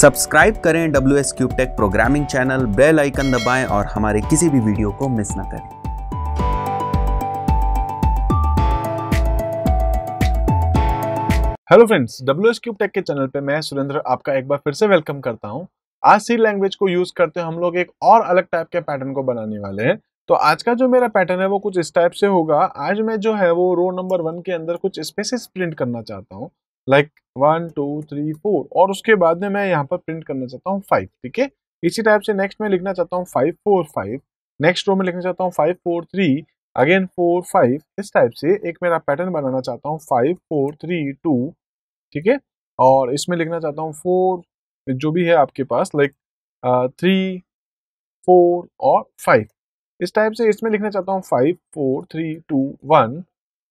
subscribe करें W S cube tech programming channel bell icon दबाएं और हमारे किसी भी वीडियो को मिस ना करें hello friends W S cube tech के चैनल पे मैं सुरेंद्र आपका एक बार फिर से वेलकम करता हूँ आज सी लैंग्वेज को यूज करते हम लोग एक और अलग टाइप के पैटर्न को बनाने वाले हैं तो आज का जो मेरा पैटर्न है वो कुछ इस टाइप से होगा आज मैं जो है वो रो नंबर वन के अंदर कुछ स्पेसिस प्रिंट करना चाहता हूँ like one two three four और उसके बाद में मैं यहाँ पर प्रिंट करना चाहता हूँ फाइव ठीक है इसी टाइप से नेक्स्ट में लिखना चाहता हूँ five four five next row में लिखना चाहता हूँ five four three again four five इस टाइप से एक मेरा पैटर्न बनाना चाहता हूँ फाइव फोर थ्री टू ठीक है और इसमें लिखना चाहता हूँ फोर जो भी है आपके पास लाइक थ्री फोर और फाइव इस टाइप से इसमें लिखना चाहता हूँ five four three two one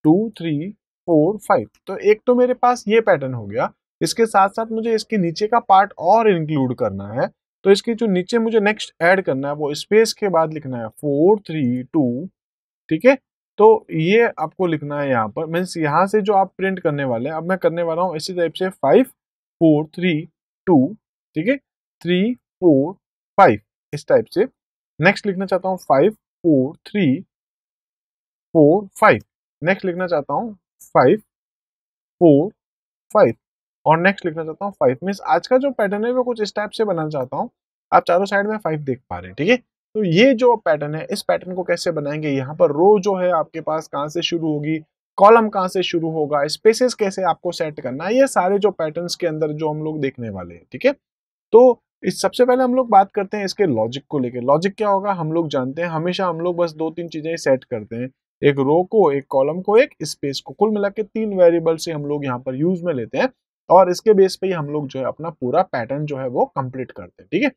two three four five तो एक तो मेरे पास ये पैटर्न हो गया इसके साथ साथ मुझे इसके नीचे का पार्ट और इंक्लूड करना है तो इसके जो नीचे मुझे नेक्स्ट ऐड करना है वो स्पेस के बाद लिखना है फोर थ्री टू ठीक है तो ये आपको लिखना है यहाँ पर मीन्स यहाँ से जो आप प्रिंट करने वाले हैं अब मैं करने वाला हूँ इसी टाइप से फाइव फोर थ्री टू ठीक है थ्री फोर फाइव इस टाइप से नेक्स्ट लिखना चाहता हूँ five four three four five next लिखना चाहता हूँ फाइव फोर फाइव और नेक्स्ट लिखना चाहता हूँ फाइव मीन्स आज का जो पैटर्न है वो कुछ इस टाइप से बनाना चाहता हूँ आप चारों साइड में फाइव देख पा रहे हैं ठीक है तो ये जो पैटर्न है इस पैटर्न को कैसे बनाएंगे यहाँ पर रो जो है आपके पास कहाँ से शुरू होगी कॉलम कहाँ से शुरू होगा स्पेसेस कैसे आपको सेट करना है ये सारे जो पैटर्न के अंदर जो हम लोग देखने वाले हैं ठीक है तो इस सबसे पहले हम लोग बात करते हैं इसके लॉजिक को लेकर लॉजिक क्या होगा हम लोग जानते हैं हमेशा हम लोग बस दो तीन चीजें सेट करते हैं एक रो को एक कॉलम को एक स्पेस को कुल मिला के तीन वेरिएबल से हम लोग यहाँ पर यूज में लेते हैं और इसके बेस पे ही हम लोग जो है अपना पूरा पैटर्न जो है वो कंप्लीट करते हैं ठीक है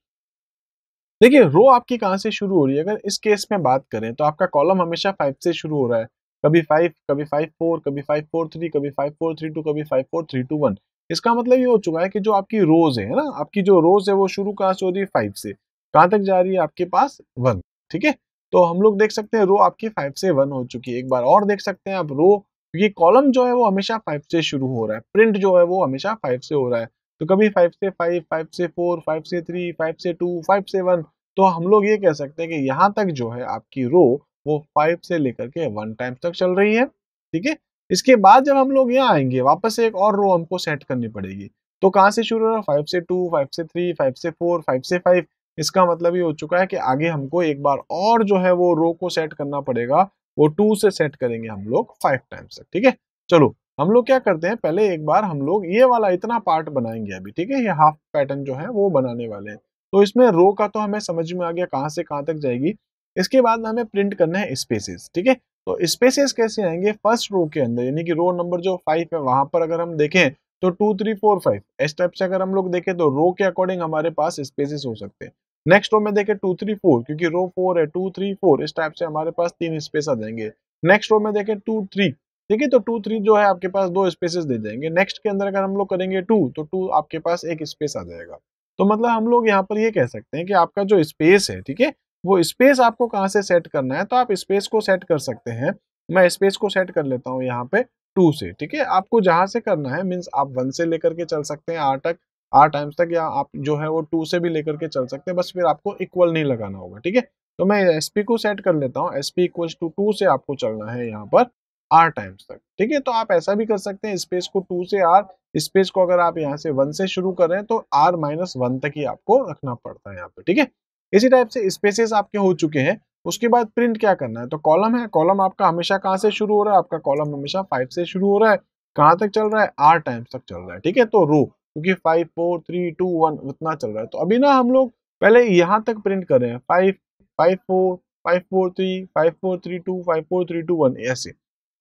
देखिए रो आपकी कहाँ से शुरू हो रही है अगर इस केस में बात करें तो आपका कॉलम हमेशा फाइव से शुरू हो रहा है कभी फाइव कभी फाइव फोर कभी फाइव फोर थ्री कभी फाइव फोर थ्री टू कभी five four three two one इसका मतलब ये हो चुका है कि जो आपकी रोज है ना आपकी जो रोज है वो शुरू कहाँ से हो रही है फाइव से कहाँ तक जा रही है आपके पास वन ठीक है तो हम लोग देख सकते हैं रो आपकी फाइव से वन हो चुकी है एक बार और देख सकते हैं आप रो क्योंकि कॉलम जो है वो हमेशा फाइव से शुरू हो रहा है प्रिंट जो है वो हमेशा फाइव से हो रहा है तो कभी फाइव से फाइव फाइव से फोर फाइव से थ्री फाइव से टू फाइव से वन तो हम लोग ये कह सकते हैं कि यहाँ तक जो है आपकी रो वो फाइव से लेकर के वन टाइम्स तक चल रही है ठीक है इसके बाद जब हम लोग यहाँ आएंगे वापस एक और रो हमको सेट करनी पड़ेगी तो कहाँ से शुरू हो रहा है फाइव से टू फाइव से थ्री फाइव से फोर फाइव से फाइव इसका मतलब ये हो चुका है कि आगे हमको एक बार और जो है वो रो को सेट करना पड़ेगा वो टू से सेट करेंगे हम लोग फाइव टाइम्स तक ठीक है चलो हम लोग क्या करते हैं पहले एक बार हम लोग ये वाला इतना पार्ट बनाएंगे अभी ठीक है ये हाफ पैटर्न जो है वो बनाने वाले हैं तो इसमें रो का तो हमें समझ में आ गया कहाँ से कहाँ तक जाएगी इसके बाद हमें प्रिंट करना है स्पेसेस ठीक है तो स्पेसेस कैसे आएंगे फर्स्ट रो के अंदर यानी कि रो नंबर जो फाइव है वहां पर अगर हम देखें तो टू थ्री फोर फाइव इस टाइप से अगर हम लोग देखें तो रो के अकॉर्डिंग हमारे पास स्पेसेस हो सकते हैं नेक्स्ट रो में देखें टू थ्री फोर क्योंकि रो फोर है टू थ्री फोर इस टाइप से हमारे पास तीन स्पेस आ जाएंगे नेक्स्ट रो में देखें टू थ्री ठीक है तो टू थ्री जो है आपके पास दो स्पेसेस दे जाएंगे नेक्स्ट के अंदर अगर हम लोग करेंगे टू तो टू आपके पास एक स्पेस आ जाएगा तो मतलब हम लोग यहाँ पर ये कह सकते हैं कि आपका जो स्पेस है ठीक है वो स्पेस आपको कहाँ से सेट करना है तो आप स्पेस को सेट कर सकते हैं मैं स्पेस को सेट कर लेता हूँ यहाँ पे टू से ठीक है आपको जहाँ से करना है मीन्स आप वन से लेकर के चल सकते हैं आठ तक आर टाइम्स तक या आप जो है वो टू से भी लेकर के चल सकते हैं बस फिर आपको इक्वल नहीं लगाना होगा ठीक है तो मैं एस पी को सेट कर लेता हूँ एस पी टू टू से आपको चलना है यहाँ पर आर टाइम्स तक ठीक है तो आप ऐसा भी कर सकते हैं स्पेस को टू से आर स्पेस को अगर आप यहाँ से वन से शुरू करें तो आर माइनस वन तक ही आपको रखना पड़ता है यहाँ पे ठीक है इसी टाइप से स्पेसेस आपके हो चुके हैं उसके बाद प्रिंट क्या करना है तो कॉलम है कॉलम आपका हमेशा कहाँ से शुरू हो रहा है आपका कॉलम हमेशा फाइव से शुरू हो रहा है कहाँ तक चल रहा है आर टाइम्स तक चल रहा है ठीक है तो रो क्योंकि five four three two one उतना चल रहा है तो अभी ना हम लोग पहले यहाँ तक प्रिंट कर रहे हैं five five four five four three five four three two five four three two one ऐसे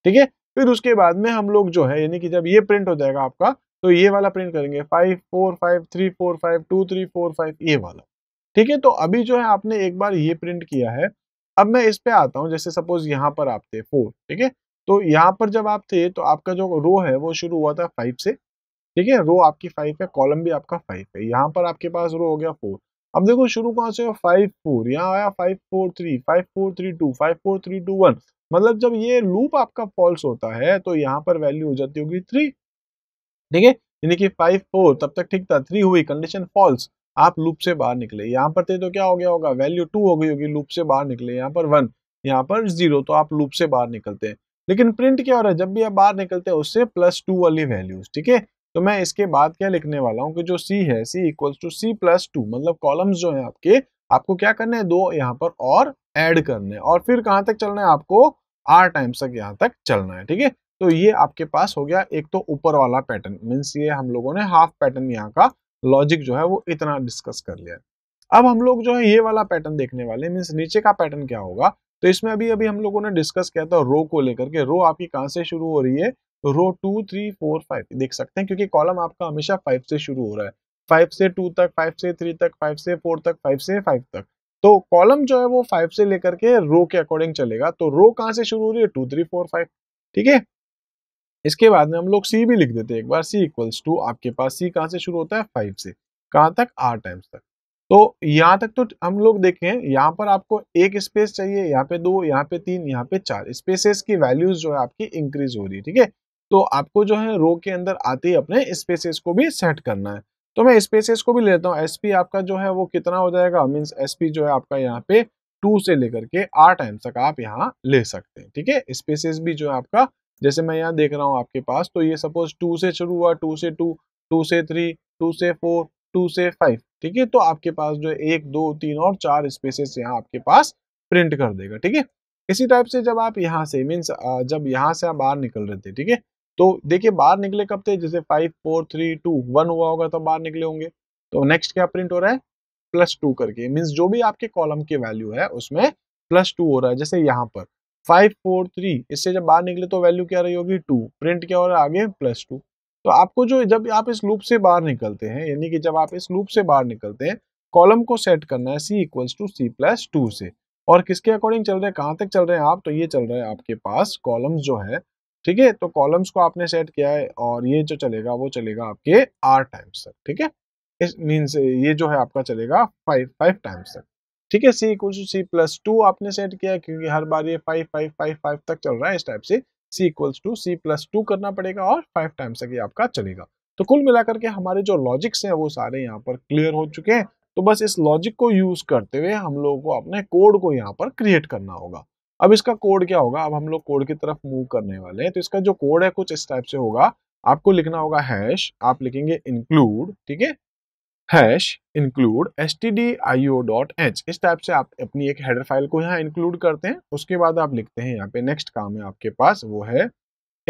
ठीक है फिर उसके बाद में हम लोग जो है यानी कि जब ये प्रिंट हो जाएगा आपका तो ये वाला प्रिंट करेंगे five four five three four five two three four five ये वाला ठीक है तो अभी जो है आपने एक बार ये प्रिंट किया है अब मैं इस पे आता हूँ जैसे सपोज यहाँ पर आप थे फोर ठीक है तो यहाँ पर जब आप थे तो आपका जो रो है वो शुरू हुआ था फाइव से ठीक है रो आपकी फाइव है कॉलम भी आपका फाइव है यहाँ पर आपके पास रो हो गया फोर अब देखो शुरू कहाँ से फाइव फोर यहाँ आया five four three five four three two five four three two one मतलब जब ये लूप आपका फॉल्स होता है तो यहाँ पर वैल्यू हो जाती होगी थ्री ठीक है यानी कि फाइव फोर तब तक ठीक था थ्री हुई कंडीशन फॉल्स आप लूप से बाहर निकले यहाँ पर थे तो क्या हो गया होगा वैल्यू टू हो गई होगी लूप से बाहर निकले यहाँ पर वन यहाँ पर जीरो तो आप लूप से बाहर निकलते हैं लेकिन प्रिंट क्या हो रहा है जब भी आप बाहर निकलते हैं उससे प्लस टू वाली वैल्यूज ठीक है तो मैं इसके बाद क्या लिखने वाला हूँ कि जो सी है C equals to C plus two मतलब कॉलम्स जो है आपके आपको क्या करने हैं दो यहाँ पर और ऐड करने और फिर कहाँ तक चलना है आपको आर टाइम्स तक यहाँ तक चलना है ठीक है तो ये आपके पास हो गया एक तो ऊपर वाला पैटर्न मीन्स ये हम लोगों ने हाफ पैटर्न यहाँ का लॉजिक जो है वो इतना डिस्कस कर लिया अब हम लोग जो है ये वाला पैटर्न देखने वाले मीन्स नीचे का पैटर्न क्या होगा तो इसमें अभी अभी हम लोगों ने डिस्कस किया था रो को लेकर के रो आपकी कहाँ से शुरू हो रही है row two three four five देख सकते हैं क्योंकि कॉलम आपका हमेशा फाइव से शुरू हो रहा है फाइव से टू तक फाइव से थ्री तक फाइव से फोर तक फाइव से फाइव तक तो कॉलम जो है वो फाइव से लेकर के रो के अकॉर्डिंग चलेगा तो रो कहाँ से शुरू हो रही है टू थ्री फोर फाइव ठीक है इसके बाद में हम लोग सी भी लिख देते हैं एक बार सी इक्वल्स टू आपके पास सी कहाँ से शुरू होता है फाइव से कहाँ तक आर टाइम्स तक तो यहाँ तक तो हम लोग देखें यहाँ पर आपको एक स्पेस चाहिए यहाँ पे दो यहाँ पे तीन यहाँ पे चार स्पेसेस की वैल्यूज जो है आपकी इंक्रीज हो रही है ठीक है तो आपको जो है रो के अंदर आते ही अपने स्पेसेस को भी सेट करना है तो मैं स्पेसेस को भी लेता हूँ एस आपका जो है वो कितना हो जाएगा मीन्स एस जो है आपका यहाँ पे टू से लेकर के आठ टाइम तक आप यहाँ ले सकते हैं ठीक है स्पेसेस भी जो है आपका जैसे मैं यहाँ देख रहा हूँ आपके पास तो ये सपोज टू से शुरू हुआ टू से टू टू से थ्री टू से फोर टू से फाइव ठीक है तो आपके पास जो है एक दो तीन और चार स्पेसेस यहाँ आपके पास प्रिंट कर देगा ठीक है इसी टाइप से जब आप यहाँ से मीन्स जब यहाँ से आप बाहर निकल रहे थे ठीक है तो देखिए बाहर निकले कब थे जैसे five four three two one हुआ होगा तब बाहर निकले होंगे तो नेक्स्ट क्या प्रिंट हो रहा है प्लस टू करके मीन्स जो भी आपके कॉलम की वैल्यू है उसमें प्लस टू हो रहा है जैसे यहाँ पर फाइव फोर थ्री इससे जब बाहर निकले तो वैल्यू क्या रही होगी टू प्रिंट क्या हो रहा है आगे प्लस टू तो आपको जो जब आप इस लूप से बाहर निकलते हैं यानी कि जब आप इस लूप से बाहर निकलते हैं कॉलम को सेट करना है C equals to C plus two से और किसके अकॉर्डिंग चल रहे हैं कहाँ तक चल रहे हैं आप तो ये चल रहे हैं आपके पास कॉलम जो है ठीक है तो कॉलम्स को आपने सेट किया है और ये जो चलेगा वो चलेगा आपके आर टाइम्स तक ठीक है इस मीन्स ये जो है आपका चलेगा फाइव फाइव टाइम्स तक ठीक है C equals to C plus two आपने सेट किया क्योंकि हर बार ये फाइव फाइव फाइव फाइव तक चल रहा है इस टाइप से C equals to C plus two करना पड़ेगा और फाइव टाइम्स तक ये आपका चलेगा तो कुल मिलाकर के हमारे जो लॉजिक्स हैं वो सारे यहाँ पर क्लियर हो चुके हैं तो बस इस लॉजिक को यूज करते हुए हम लोगों को अपने कोड को यहाँ पर क्रिएट करना होगा अब इसका कोड क्या होगा अब हम लोग कोड की तरफ मूव करने वाले हैं तो इसका जो कोड है कुछ इस टाइप से होगा आपको लिखना होगा हैश आप लिखेंगे इंक्लूड ठीक है hash include S T D I O dot H इस टाइप से आप अपनी एक हेडर फाइल को यहाँ इंक्लूड करते हैं उसके बाद आप लिखते हैं यहाँ पे नेक्स्ट काम है आपके पास वो है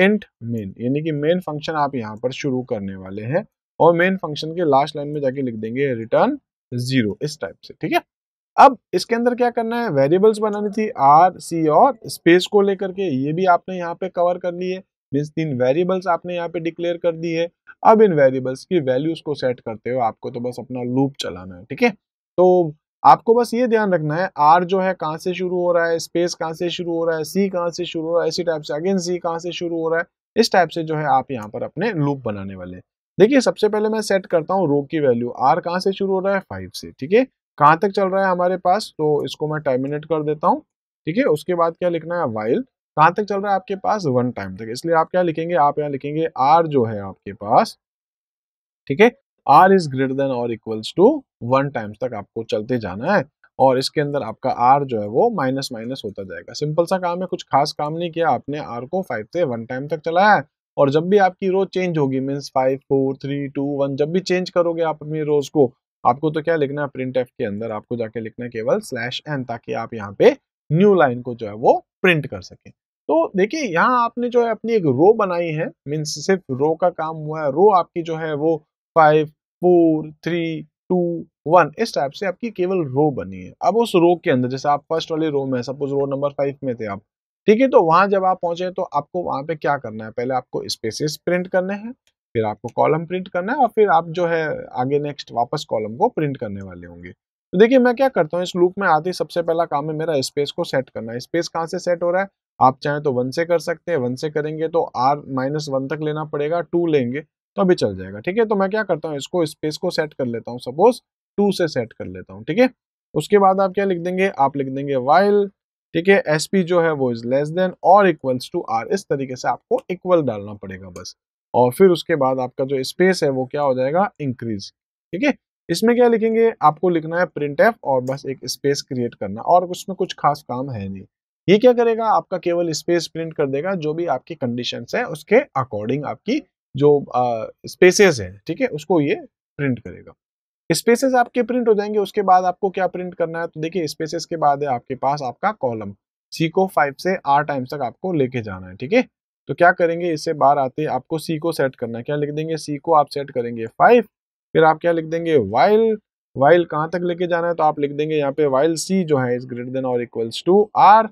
इंट मेन यानी कि मेन फंक्शन आप यहाँ पर शुरू करने वाले हैं और मेन फंक्शन के लास्ट लाइन में जाके लिख देंगे रिटर्न जीरो इस टाइप से ठीक है अब इसके अंदर क्या करना है वेरिएबल्स बनानी थी आर सी और स्पेस को लेकर के ये भी आपने यहाँ पे कवर कर ली है मीन्स तीन वेरिएबल्स आपने यहाँ पे डिक्लेयर कर दी है अब इन वेरिएबल्स की वैल्यूज को सेट करते हो आपको तो बस अपना लूप चलाना है ठीक है तो आपको बस ये ध्यान रखना है आर जो है कहाँ से शुरू हो रहा है स्पेस कहाँ से शुरू हो रहा है सी कहाँ से शुरू हो रहा है इसी टाइप से अगेन सी कहाँ से शुरू हो रहा है इस टाइप से जो है आप यहाँ पर अपने लूप बनाने वाले देखिए सबसे पहले मैं सेट करता हूँ रो की वैल्यू आर कहाँ से शुरू हो रहा है फाइव से ठीक है कहाँ तक चल रहा है हमारे पास तो इसको मैं टर्मिनेट कर देता हूँ ठीक है उसके बाद क्या लिखना है वाइल कहाँ तक चल रहा है आपके पास वन टाइम तक इसलिए आप क्या लिखेंगे आप यहाँ लिखेंगे आर जो है आपके पास ठीक है आर इज ग्रेटर देन और इक्वल्स टू वन टाइम्स तक आपको चलते जाना है और इसके अंदर आपका आर जो है वो माइनस माइनस होता जाएगा सिंपल सा काम है कुछ खास काम नहीं किया आपने आर को फाइव से वन टाइम तक चलाया है और जब भी आपकी रोज चेंज होगी means five four three two one जब भी चेंज करोगे आप अपनी रोज को आपको तो क्या लिखना है प्रिंट एफ के अंदर आपको जाके लिखना है केवल स्लैश एन ताकि आप यहाँ पे न्यू लाइन को जो है वो प्रिंट कर सके तो देखिए यहाँ आपने जो है अपनी एक रो बनाई है मीन्स सिर्फ रो का काम हुआ है रो आपकी जो है वो five four three two one इस टाइप से आपकी केवल रो बनी है अब उस रो के अंदर जैसे आप फर्स्ट वाली रो में सपोज रो नंबर फाइव में थे आप ठीक है तो वहां जब आप पहुंचे तो आपको वहां पे क्या करना है पहले आपको स्पेसेस प्रिंट करने हैं फिर आपको कॉलम प्रिंट करना है और फिर आप जो है आगे नेक्स्ट वापस कॉलम को प्रिंट करने वाले होंगे तो देखिए मैं क्या करता हूँ इस लूप में आते ही सबसे पहला काम है मेरा स्पेस को सेट करना स्पेस कहाँ से सेट हो रहा है आप चाहे तो वन से कर सकते हैं वन से करेंगे तो आर माइनस वन तक लेना पड़ेगा टू लेंगे तो अभी चल जाएगा ठीक है तो मैं क्या करता हूँ इसको स्पेस को सेट कर लेता हूँ सपोज टू से सेट कर लेता हूँ ठीक है उसके बाद आप क्या लिख देंगे आप लिख देंगे वाइल ठीक है एस जो है वो इज लेस देन और इक्वल्स टू आर इस तरीके से आपको इक्वल डालना पड़ेगा बस और फिर उसके बाद आपका जो स्पेस है वो क्या हो जाएगा इंक्रीज ठीक है इसमें क्या लिखेंगे आपको लिखना है प्रिंट एफ और बस एक स्पेस क्रिएट करना और उसमें कुछ खास काम है नहीं ये क्या करेगा आपका केवल स्पेस प्रिंट कर देगा जो भी आपकी कंडीशन है उसके अकॉर्डिंग आपकी जो स्पेसेस है ठीक है उसको ये प्रिंट करेगा स्पेसेस आपके प्रिंट हो जाएंगे उसके बाद आपको क्या प्रिंट करना है तो देखिए स्पेसेस के बाद है आपके पास आपका कॉलम सी को फाइव से आर टाइम्स तक आपको लेके जाना है ठीक है तो क्या करेंगे इससे बाहर आते आपको सी को सेट करना है क्या लिख देंगे सी को आप सेट करेंगे फाइव फिर आप क्या लिख देंगे वाइल वाइल कहाँ तक लेके जाना है तो आप लिख देंगे यहाँ पे वाइल सी जो है इज ग्रेटर देन और इक्वल्स टू आर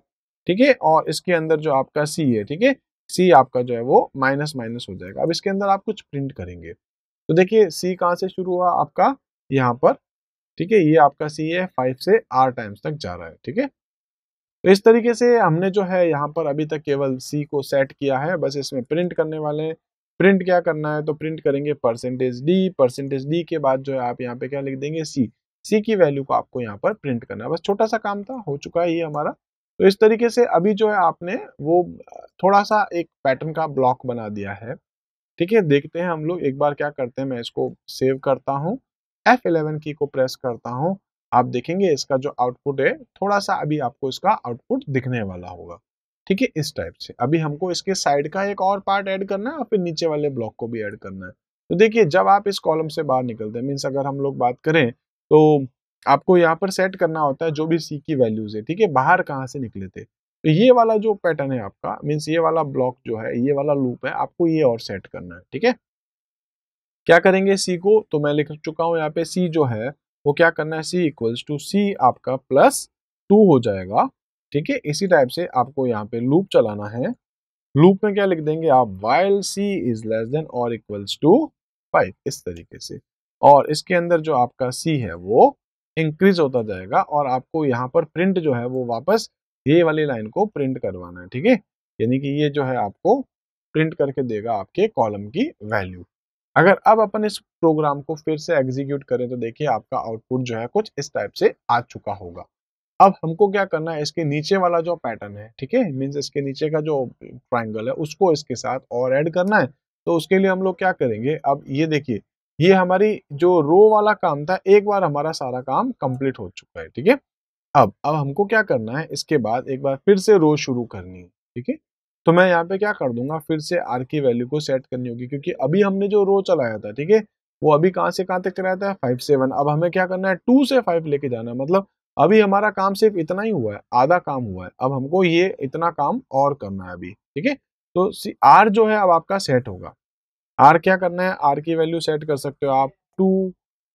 ठीक है और इसके अंदर जो आपका सी है ठीक है सी आपका जो है वो माइनस माइनस हो जाएगा अब इसके अंदर आप कुछ प्रिंट करेंगे तो देखिए सी कहाँ से शुरू हुआ आपका यहाँ पर ठीक है ये आपका सी है फाइव से आर टाइम्स तक जा रहा है ठीक है तो इस तरीके से हमने जो है यहाँ पर अभी तक केवल सी को सेट किया है बस इसमें प्रिंट करने वाले हैं प्रिंट क्या करना है तो प्रिंट करेंगे परसेंटेज डी परसेंटेज डी के बाद जो है आप यहाँ पे क्या लिख देंगे सी सी की वैल्यू को आपको यहाँ पर प्रिंट करना है बस छोटा सा काम था हो चुका है ये हमारा तो इस तरीके से अभी जो है आपने वो थोड़ा सा एक पैटर्न का ब्लॉक बना दिया है ठीक है देखते हैं हम लोग एक बार क्या करते हैं मैं इसको सेव करता हूँ एफ की को प्रेस करता हूँ आप देखेंगे इसका जो आउटपुट है थोड़ा सा अभी आपको इसका आउटपुट दिखने वाला होगा ठीक है इस टाइप से अभी हमको इसके साइड का एक और पार्ट ऐड करना है और फिर नीचे वाले ब्लॉक को भी ऐड करना है तो देखिए जब आप इस कॉलम से बाहर निकलते हैं मीन्स अगर हम लोग बात करें तो आपको यहाँ पर सेट करना होता है जो भी सी की वैल्यूज है ठीक है बाहर कहाँ से निकले थे तो ये वाला जो पैटर्न है आपका मीन्स ये वाला ब्लॉक जो है ये वाला लूप है आपको ये और सेट करना है ठीक है क्या करेंगे सी को तो मैं लिख चुका हूँ यहाँ पे सी जो है वो क्या करना है सी इक्वल्स टू सी आपका प्लस टू हो जाएगा ठीक है इसी टाइप से आपको यहाँ पे लूप चलाना है लूप में क्या लिख देंगे आप while C is less than और इक्वल्स टू फाइव इस तरीके से और इसके अंदर जो आपका सी है वो इंक्रीज होता जाएगा और आपको यहाँ पर प्रिंट जो है वो वापस ये वाली लाइन को प्रिंट करवाना है ठीक है यानी कि ये जो है आपको प्रिंट करके देगा आपके कॉलम की वैल्यू अगर अब अपन इस प्रोग्राम को फिर से एग्जीक्यूट करें तो देखिए आपका आउटपुट जो है कुछ इस टाइप से आ चुका होगा अब हमको क्या करना है इसके नीचे वाला जो पैटर्न है ठीक है मीन्स इसके नीचे का जो ट्राइंगल है उसको इसके साथ और ऐड करना है तो उसके लिए हम लोग क्या करेंगे अब ये देखिए ये हमारी जो रो वाला काम था एक बार हमारा सारा काम कंप्लीट हो चुका है ठीक है अब अब हमको क्या करना है इसके बाद एक बार फिर से रो शुरू करनी है ठीक है तो मैं यहाँ पे क्या कर दूंगा फिर से आर की वैल्यू को सेट करनी होगी क्योंकि अभी हमने जो रो चलाया था ठीक है वो अभी कहाँ से कहाँ तक कराया था फाइव से वन अब हमें क्या करना है टू से फाइव लेके जाना है मतलब अभी हमारा काम सिर्फ इतना ही हुआ है आधा काम हुआ है अब हमको ये इतना काम और करना है अभी ठीक है तो सी आर जो है अब आपका सेट होगा आर क्या करना है आर की वैल्यू सेट कर सकते हो आप टू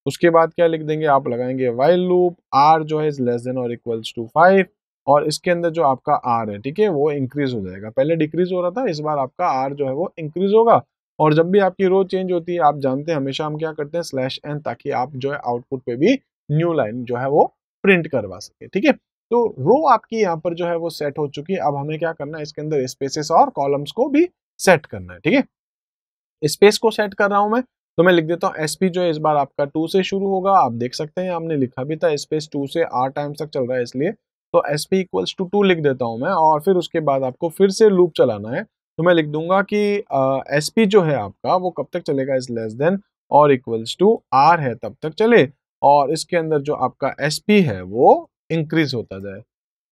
उसके बाद क्या लिख देंगे आप लगाएंगे वाइल लूप आर जो है इज लेस देन और इक्वल्स टू फाइव और इसके अंदर जो आपका आर है ठीक है वो इंक्रीज हो जाएगा पहले डिक्रीज हो रहा था इस बार आपका आर जो है वो इंक्रीज होगा और जब भी आपकी रो चेंज होती है आप जानते हैं हमेशा हम क्या करते हैं स्लैश एन ताकि आप जो है आउटपुट पे भी न्यू लाइन जो है वो प्रिंट करवा सके ठीक है तो रो आपकी यहाँ पर जो है वो सेट हो चुकी है अब हमें क्या करना है इसके अंदर स्पेसेस और कॉलम्स को भी सेट करना है ठीक है स्पेस को सेट कर रहा हूँ मैं तो मैं लिख देता हूँ एसपी जो है इस बार आपका टू से शुरू होगा आप देख सकते हैं हमने लिखा भी था स्पेस टू से आर टाइम्स तक चल रहा है इसलिए तो S P equals to two लिख देता हूँ मैं और फिर उसके बाद आपको फिर से लूप चलाना है तो मैं लिख दूंगा कि एस uh, पी जो है आपका वो कब तक चलेगा इज लेस देन और इक्वल्स टू आर है तब तक चले और इसके अंदर जो आपका एस पी है वो इंक्रीज होता जाए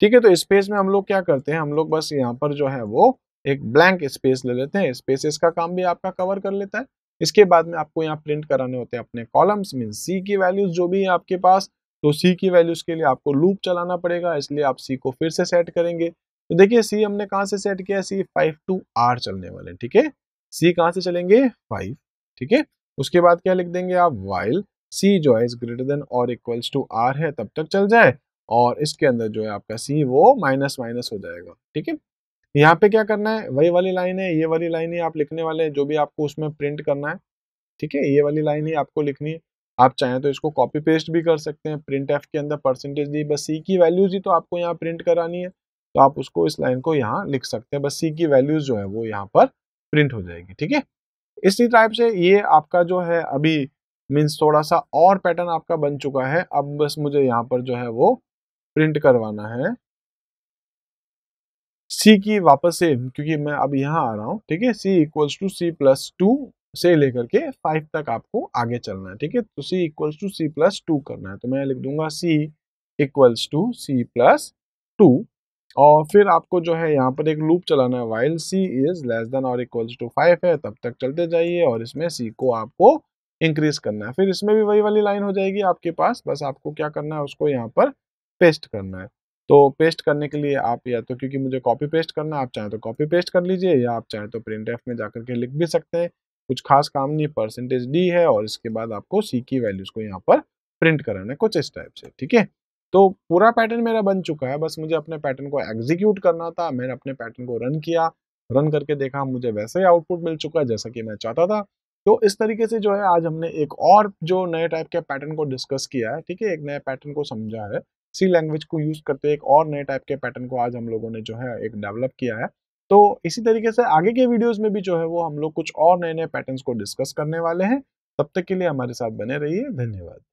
ठीक है तो स्पेस में हम लोग क्या करते हैं हम लोग बस यहाँ पर जो है वो एक ब्लैंक स्पेस ले लेते हैं स्पेस का काम भी आपका कवर कर लेता है इसके बाद में आपको यहाँ प्रिंट कराने होते हैं अपने कॉलम्स मीन सी की वैल्यूज जो भी है आपके पास तो सी की वैल्यूज के लिए आपको लूप चलाना पड़ेगा इसलिए आप सी को फिर से सेट करेंगे तो देखिए सी हमने कहाँ से सेट किया सी फाइव टू आर चलने वाले हैं ठीक है सी कहाँ से चलेंगे फाइव ठीक है उसके बाद क्या लिख देंगे आप वाइल सी जो है इज ग्रेटर देन और इक्वल्स टू आर है तब तक चल जाए और इसके अंदर जो है आपका सी वो माइनस माइनस हो जाएगा ठीक है यहाँ पे क्या करना है वही वाली लाइन है ये वाली लाइन ही आप लिखने वाले हैं जो भी आपको उसमें प्रिंट करना है ठीक है ये वाली लाइन ही आपको लिखनी है आप चाहें तो इसको कॉपी पेस्ट भी कर सकते हैं प्रिंट एफ के अंदर परसेंटेज दी बस सी की वैल्यूज ही तो आपको यहाँ प्रिंट करानी है तो आप उसको इस लाइन को यहाँ लिख सकते हैं बस सी की वैल्यूज जो है वो यहाँ पर प्रिंट हो जाएगी ठीक है इसी टाइप से ये आपका जो है अभी मीन्स थोड़ा सा और पैटर्न आपका बन चुका है अब बस मुझे यहाँ पर जो है वो प्रिंट करवाना है सी की वापस से क्योंकि मैं अब यहाँ आ रहा हूँ ठीक है C equals to C plus two से लेकर के फाइव तक आपको आगे चलना है ठीक है तो C equals to C plus two करना है तो मैं लिख दूंगा C equals to C plus two और फिर आपको जो है यहाँ पर एक लूप चलाना है while C is less than और इक्वल्स टू फाइव है तब तक चलते जाइए और इसमें सी को आपको इंक्रीज करना है फिर इसमें भी वही वाली लाइन हो जाएगी आपके पास बस आपको क्या करना है उसको यहाँ पर पेस्ट करना है तो पेस्ट करने के लिए आप या तो क्योंकि मुझे कॉपी पेस्ट करना है आप चाहें तो कॉपी पेस्ट कर लीजिए या आप चाहें तो प्रिंट एफ में जाकर के लिख भी सकते हैं कुछ खास काम नहीं परसेंटेज डी है और इसके बाद आपको सी की वैल्यूज को यहाँ पर प्रिंट कराना है कुछ इस टाइप से ठीक है तो पूरा पैटर्न मेरा बन चुका है बस मुझे अपने पैटर्न को एग्जीक्यूट करना था मैंने अपने पैटर्न को रन किया रन करके देखा मुझे वैसे ही आउटपुट मिल चुका है जैसा कि मैं चाहता था तो इस तरीके से जो है आज हमने एक और जो नए टाइप के पैटर्न को डिस्कस किया है ठीक है एक नए पैटर्न को समझा है सी लैंग्वेज को यूज करते एक और नए टाइप के पैटर्न को आज हम लोगों ने जो है एक डेवलप किया है तो इसी तरीके से आगे के वीडियोस में भी जो है वो हम लोग कुछ और नए नए पैटर्न्स को डिस्कस करने वाले हैं तब तक के लिए हमारे साथ बने रहिए धन्यवाद